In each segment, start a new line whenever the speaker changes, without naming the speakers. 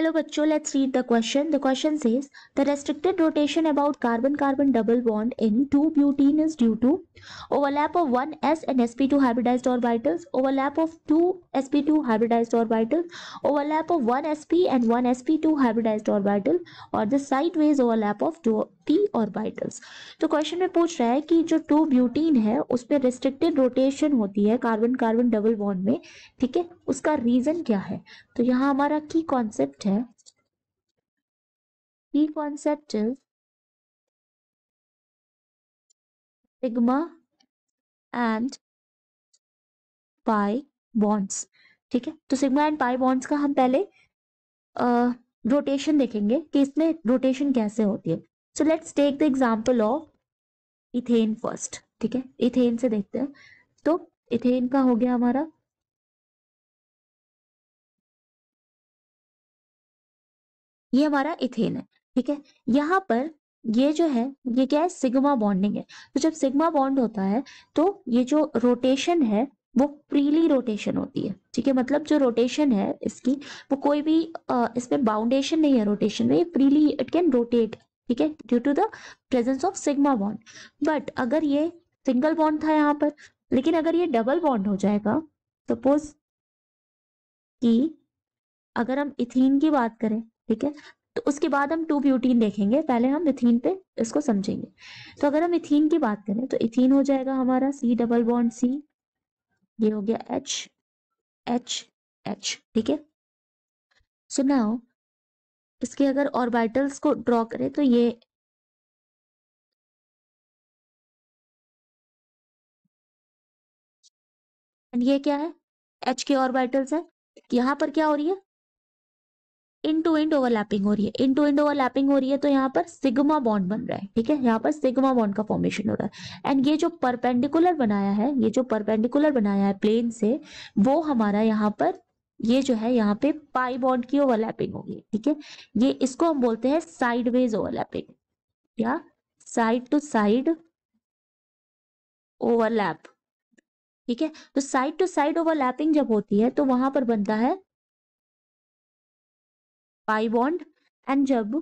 hello बच्चों let's read the question the question says the restricted rotation about carbon carbon double bond in two butene is due to overlap of one s and s p two hybridized orbitals overlap of two sp two hybridized orbitals overlap of one sp and one sp two hybridized orbital और the sideways overlap of two p orbitals तो question में पूछ रहा है कि जो to butene है उस पर रेस्ट्रिक्टेड रोटेशन होती है कार्बन कार्बन डबल बॉन्ड में ठीक है उसका रीजन क्या है तो यहाँ हमारा की कॉन्सेप्ट
है की concept sigma and pi bonds ठीक है तो सिग्मा एंड पाई बॉन्ड्स का हम पहले
रोटेशन uh, देखेंगे कि इसमें रोटेशन कैसे होती है so let's take the example
of ethane first ठीक है इथेन से देखते हैं तो इथेन का हो गया हमारा ये हमारा इथेन है ठीक है यहाँ पर ये जो है
ये क्या है सिग्मा बॉन्डिंग है तो जब सिग्मा बॉन्ड होता है तो ये जो रोटेशन है वो फ्रीली रोटेशन होती है ठीक है मतलब जो रोटेशन है इसकी वो कोई भी इसमें बाउंडेशन नहीं है रोटेशन में फ्रीली इट कैन रोटेट ठीक है due to the presence of sigma bond but अगर ये सिंगल बॉन्ड था यहाँ पर लेकिन अगर ये डबल बॉन्ड हो जाएगा सपोज कि अगर हम इथिन की बात करें ठीक है तो उसके बाद हम टू ब्यूटीन देखेंगे पहले हम इथीन पे इसको समझेंगे तो अगर हम इथीन की बात करें तो इथीन हो जाएगा हमारा सी डबल बॉन्ड सी
ये हो गया एच एच एच ठीक है सो नाउ इसके अगर ऑर्बिटल्स को ड्रॉ करें तो ये एंड ये क्या है एच के ऑर्बिटल्स है यहां पर क्या हो रही है
इन टू इंड ओवरलैपिंग हो रही है इन टू इंड ओवरलैपिंग हो रही है तो यहाँ पर सिग्मा बॉन्ड बन रहा है ठीक है यहाँ पर सिग्मा बॉन्ड का फॉर्मेशन हो रहा है एंड ये जो परपेंडिकुलर बनाया है ये जो परपेंडिकुलर बनाया है प्लेन से वो हमारा यहाँ पर ये जो है यहाँ पे पाई बॉन्ड की ओवरलैपिंग होगी ठीक है ये इसको हम बोलते हैं साइडवेज ओवरलैपिंग या
साइड टू साइड ओवरलैप ठीक है तो साइड टू साइड ओवरलैपिंग जब होती है तो वहां पर बनता है पाई बॉन्ड एंड जब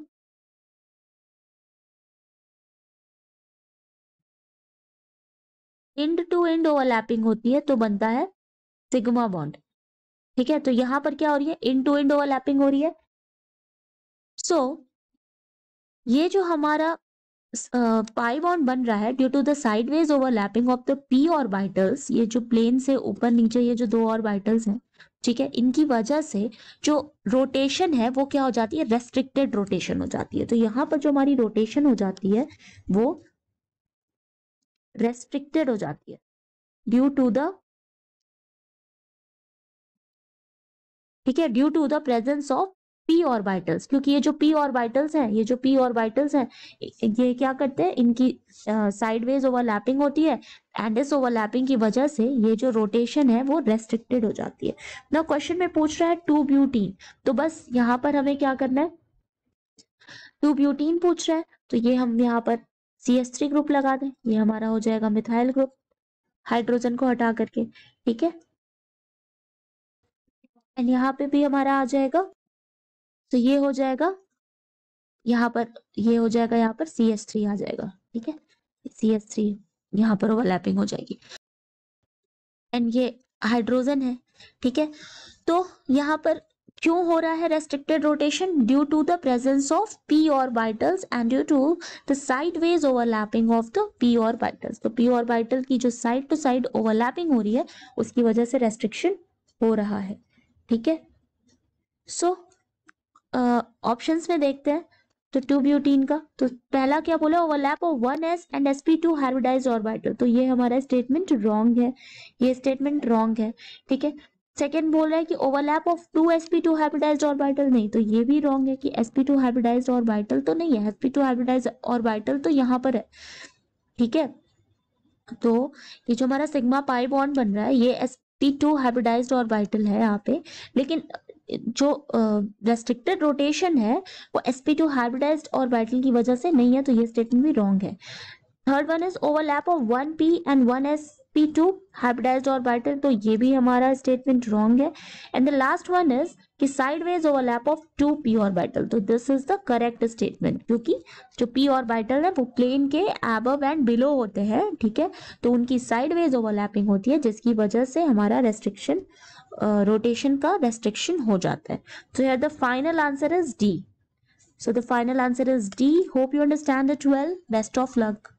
एंड टू एंड ओवरलैपिंग होती है तो बनता है सिग्मा बॉन्ड ठीक है तो यहां पर क्या हो रही है एंड टू एंड ओवरलैपिंग हो रही है सो so, ये जो हमारा
पाई बॉन्ड uh, बन रहा है due to the sideways overlapping of the p orbitals ये जो प्लेन से ऊपर नीचे ये जो दो ऑर्बिटल्स हैं ठीक है इनकी वजह से जो रोटेशन है वो क्या हो जाती है रेस्ट्रिक्टेड रोटेशन हो जाती है तो यहाँ पर जो हमारी रोटेशन हो जाती है
वो रेस्ट्रिक्टेड हो जाती है ड्यू टू द ठीक है due to the presence of p orbitals क्योंकि ये जो पी ऑर्बिटल्स हैं ये जो पी ऑर्बिटल्स हैं ये क्या करते हैं
इनकी साइडवेज uh, ओवरलैपिंग होती है एंड इस ओवरलैपिंग की वजह से ये जो रोटेशन है वो रेस्ट्रिक्टेड हो जाती है ना क्वेश्चन में पूछ रहा है टू ब्यूटीन तो बस यहाँ पर हमें क्या करना है टू ब्यूटीन पूछ रहा है तो ये हम यहाँ पर सी एस थ्री ग्रुप लगा दें ये हमारा हो जाएगा मिथाइल ग्रुप हाइड्रोजन को हटा करके ठीक
है एंड यहाँ पे भी हमारा आ जाएगा तो ये हो जाएगा यहाँ पर ये हो जाएगा यहाँ पर सी एस थ्री आ जाएगा
ठीक है सी एस थ्री यहाँ पर ओवरलैपिंग हो जाएगी एंड ये हाइड्रोजन है ठीक है तो यहाँ पर क्यों हो रहा है restricted rotation due to the presence of p और orbitals and due to the sideways overlapping of the p और ऑर्बिटल्स तो पी और बाइटल की जो साइड टू साइड ओवरलैपिंग हो रही है उसकी वजह से रेस्ट्रिक्शन हो रहा है ठीक है सो so, ऑप्शंस में देखते हैं तो टू ब्यूटीन का तो पहला क्या बोला overlap of one s and s p two hybridize orbital तो ये हमारा स्टेटमेंट रॉन्ग है ये स्टेटमेंट रॉन्ग है ठीक है सेकेंड बोल रहा है कि overlap of two s p two hybridize orbital नहीं तो ये भी रॉन्ग है कि s p two hybridize orbital तो नहीं है s p two hybridize orbital तो यहाँ पर है ठीक है तो ये जो हमारा सिग्मा पाई बॉन्ड बन रहा है ये s p two hybridize orbital है यहाँ पे लेकिन जो रेस्ट्रिक्टेड रोटेशन है वो sp two hybridize orbital की वजह से नहीं है तो ये स्टेटमेंट भी रॉन्ग है third one is overlap of one p and one s p two hybridize orbital तो ये भी हमारा स्टेटमेंट रॉन्ग है and the last one is कि sideways overlap of two p orbital तो this is the correct statement क्योंकि जो P और बैटल है वो प्लेन के एबव एंड बिलो होते हैं ठीक है तो उनकी साइडवेज ओवरलैपिंग होती है जिसकी वजह से हमारा रेस्ट्रिक्शन रोटेशन का रेस्ट्रिक्शन हो जाता है तो यार the final
answer is D so the final answer is D hope you understand it well best of luck